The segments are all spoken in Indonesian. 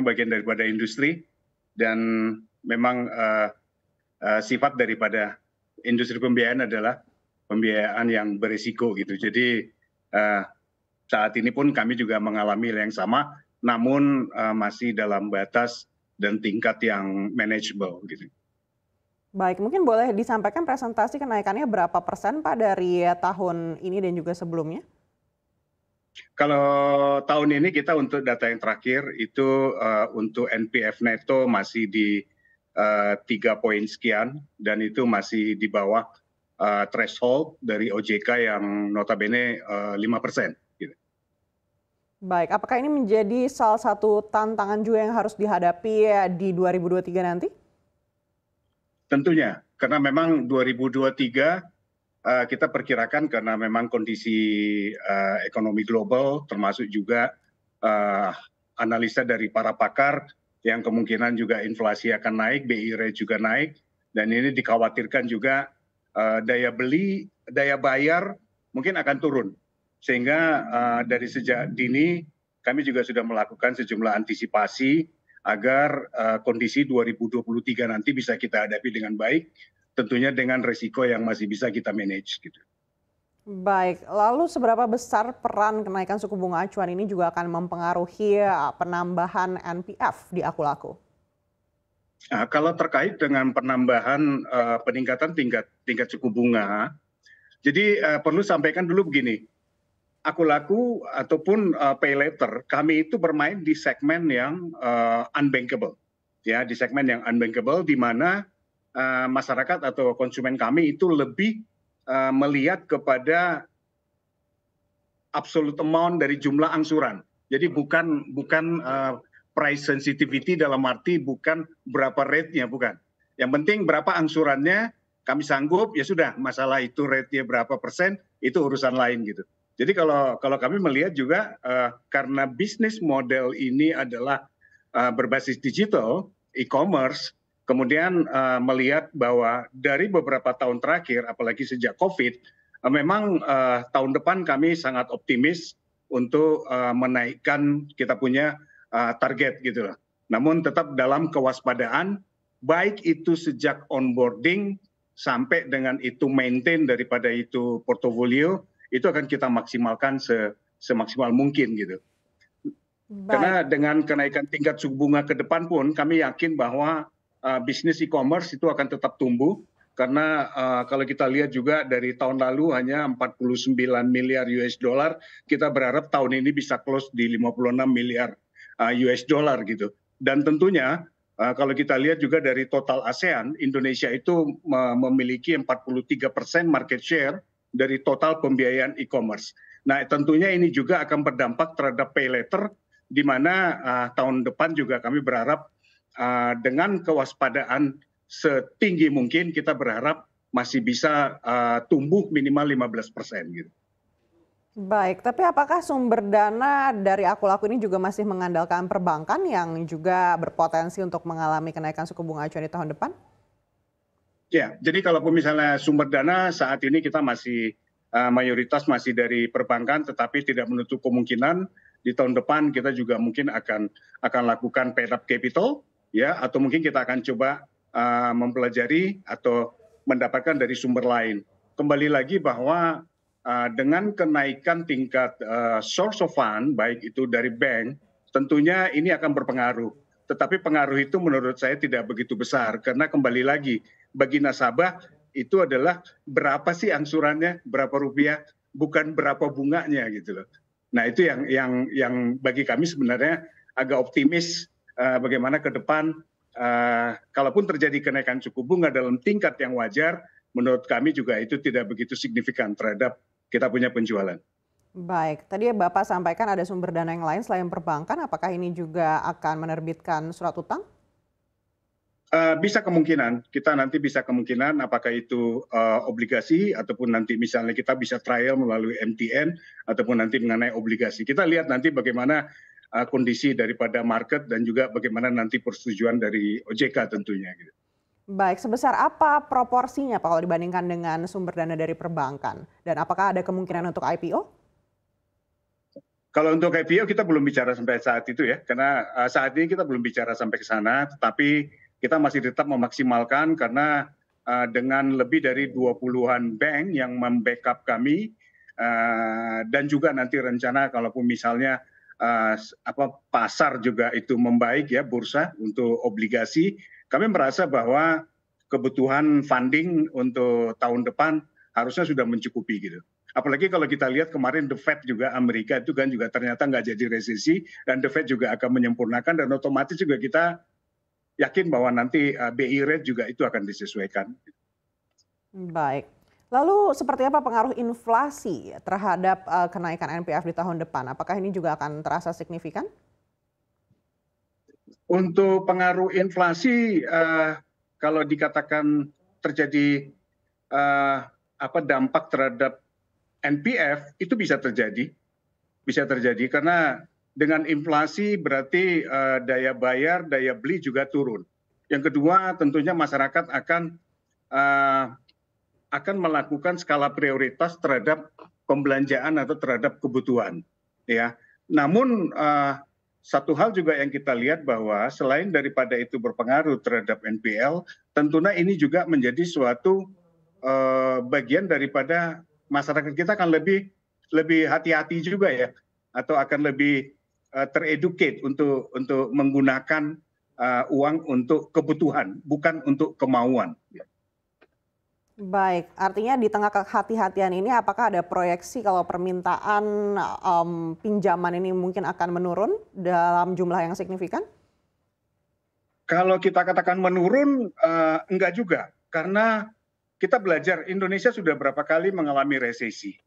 bagian daripada industri dan memang eh, eh, sifat daripada industri pembiayaan adalah pembiayaan yang berisiko gitu. Jadi eh, saat ini pun kami juga mengalami yang sama, namun masih dalam batas dan tingkat yang manageable gitu. Baik, mungkin boleh disampaikan presentasi kenaikannya berapa persen Pak dari tahun ini dan juga sebelumnya? kalau tahun ini kita untuk data yang terakhir itu eh, untuk npf neto masih di eh, tiga poin sekian dan itu masih di bawah uh, threshold dari OJK yang notabene lima uh, persen. Gitu. Baik, apakah ini menjadi salah satu tantangan juga yang harus dihadapi di 2023 nanti? Tentunya, karena memang 2023 Eh, kita perkirakan karena memang kondisi eh, ekonomi global termasuk juga eh, analisa dari para pakar yang kemungkinan juga inflasi akan naik, BI rate juga naik dan ini dikhawatirkan juga daya beli, daya bayar mungkin akan turun. Sehingga dari sejak dini kami juga sudah melakukan sejumlah antisipasi agar uh, kondisi 2023 nanti bisa kita hadapi dengan baik tentunya dengan resiko yang masih bisa kita manage gitu. Baik, lalu seberapa besar peran kenaikan suku bunga acuan ini juga akan mempengaruhi eh, penambahan NPF di akulaku? Nah, kalau terkait dengan penambahan uh, peningkatan tingkat tingkat suku bunga, jadi uh, perlu sampaikan dulu begini, aku laku ataupun uh, pay later, kami itu bermain di segmen yang uh, unbankable, ya di segmen yang unbankable di mana Eh, masyarakat atau konsumen kami itu lebih eh, melihat kepada absolute amount dari jumlah angsuran. Jadi hmm. bukan bukan eh, price sensitivity dalam arti bukan berapa rate-nya bukan. Yang penting berapa angsurannya kami sanggup ya sudah masalah itu rate-nya berapa persen itu urusan lain gitu. Jadi kalau kalau kami melihat juga uh, karena bisnis model ini adalah uh, berbasis digital, e-commerce, kemudian eh, melihat bahwa dari beberapa tahun terakhir apalagi sejak covid eh, memang eh, tahun depan kami sangat optimis untuk menaikkan kita punya target gitu loh. Namun tetap dalam kewaspadaan baik itu sejak onboarding sampai dengan itu maintain daripada itu portofolio itu akan kita maksimalkan se semaksimal mungkin gitu. Baik. Karena dengan kenaikan tingkat suku bunga ke depan pun kami yakin bahwa Eh, bisnis e commerce itu akan tetap tumbuh karena uh, kalau kita lihat juga dari tahun lalu hanya 49 miliar US dollar, kita berharap tahun ini bisa close di 56 miliar uh, eh, US dollar gitu. Dan tentunya uh, kalau kita lihat juga dari total ASEAN, Indonesia itu uh, memiliki 43 persen market share dari total pembiayaan e-commerce. Nah tentunya ini juga akan berdampak terhadap pay later, di mana uh, tahun depan juga kami berharap Ah, dengan kewaspadaan setinggi mungkin kita berharap masih bisa ah, tumbuh minimal 15 persen gitu. Baik, tapi apakah sumber dana dari aku laku ini juga masih mengandalkan perbankan yang juga berpotensi untuk mengalami kenaikan suku bunga acuan di tahun depan? Ya, jadi kalau misalnya sumber dana saat ini kita masih uh, mayoritas masih dari perbankan, tetapi tidak menutup kemungkinan di tahun depan kita juga mungkin akan akan lakukan paid up capital ya atau mungkin kita akan coba uh, mempelajari atau mendapatkan dari sumber lain. Kembali lagi bahwa uh, dengan kenaikan tingkat uh, source of fund baik itu dari bank, tentunya ini akan berpengaruh. Tetapi pengaruh itu menurut saya tidak begitu besar karena kembali lagi bagi nasabah itu adalah berapa sih angsurannya, berapa rupiah, bukan berapa bunganya gitu loh. Nah, itu yang yang yang bagi kami sebenarnya agak optimis Eh, bagaimana ke depan eh, kalaupun terjadi kenaikan suku bunga dalam tingkat yang wajar menurut kami juga itu tidak begitu signifikan terhadap kita punya penjualan. Baik, tadi Bapak sampaikan ada sumber dana yang lain selain perbankan, apakah ini juga akan menerbitkan surat utang? Uh, bisa kemungkinan, kita nanti bisa kemungkinan apakah itu uh, obligasi ataupun nanti misalnya kita bisa trial melalui MTN ataupun nanti mengenai obligasi. Kita lihat nanti bagaimana Eh, kondisi daripada market dan juga bagaimana nanti persetujuan dari OJK tentunya. Gitu. Baik, sebesar apa proporsinya Pak kalau dibandingkan dengan sumber dana dari perbankan? Dan apakah ada kemungkinan untuk IPO? Kalau untuk IPO kita belum bicara sampai saat itu ya, karena eh, saat ini kita belum bicara sampai ke sana, tetapi kita masih tetap memaksimalkan karena eh, dengan lebih dari 20-an bank yang membackup kami dan juga nanti rencana kalaupun misalnya Eh, apa pasar juga itu membaik ya bursa untuk obligasi kami merasa bahwa kebutuhan funding untuk tahun depan harusnya sudah mencukupi gitu. Apalagi kalau kita lihat kemarin The Fed juga Amerika itu kan juga ternyata nggak jadi resesi dan The Fed juga akan menyempurnakan dan otomatis juga kita yakin bahwa nanti eh, BI e rate juga itu akan disesuaikan. Baik, Lalu seperti apa pengaruh inflasi terhadap uh, kenaikan NPF di tahun depan? Apakah ini juga akan terasa signifikan? Untuk pengaruh inflasi, uh, kalau dikatakan terjadi uh, apa dampak terhadap NPF itu bisa terjadi, bisa terjadi karena dengan inflasi berarti uh, daya bayar, daya beli juga turun. Yang kedua tentunya masyarakat akan uh, akan melakukan skala prioritas terhadap pembelanjaan atau terhadap kebutuhan ya namun uh, satu hal juga yang kita lihat bahwa selain daripada itu berpengaruh terhadap NPL tentunya ini juga menjadi suatu uh, bagian daripada masyarakat kita akan lebih lebih hati-hati juga ya atau akan lebih uh, untuk untuk menggunakan uh, uang untuk kebutuhan bukan untuk kemauan Baik, artinya di tengah kehati-hatian ini apakah ada proyeksi kalau permintaan um, pinjaman ini mungkin akan menurun dalam jumlah yang signifikan? Kalau kita katakan menurun, uh, enggak juga. Karena kita belajar Indonesia sudah berapa kali mengalami resesi.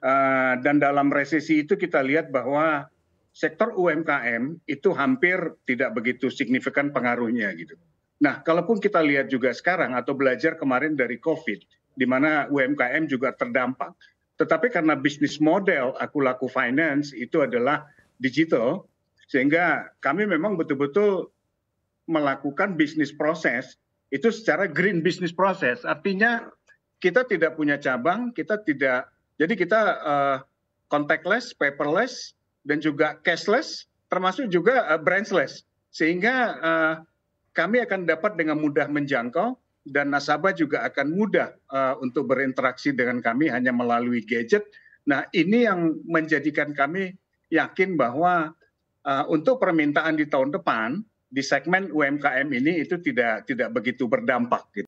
Uh, dan dalam resesi itu kita lihat bahwa sektor UMKM itu hampir tidak begitu signifikan pengaruhnya gitu nah kalaupun kita lihat juga sekarang atau belajar kemarin dari covid di mana umkm juga terdampak tetapi karena bisnis model aku laku finance itu adalah digital sehingga kami memang betul-betul melakukan bisnis proses itu secara green bisnis proses artinya kita tidak punya cabang kita tidak jadi kita uh, contactless paperless dan juga cashless termasuk juga uh, branchless sehingga uh, kami akan dapat dengan mudah menjangkau dan nasabah juga akan mudah uh, untuk berinteraksi dengan kami hanya melalui gadget. Nah, ini yang menjadikan kami yakin bahwa uh, untuk permintaan di tahun depan di segmen UMKM ini itu tidak tidak begitu berdampak. Gitu.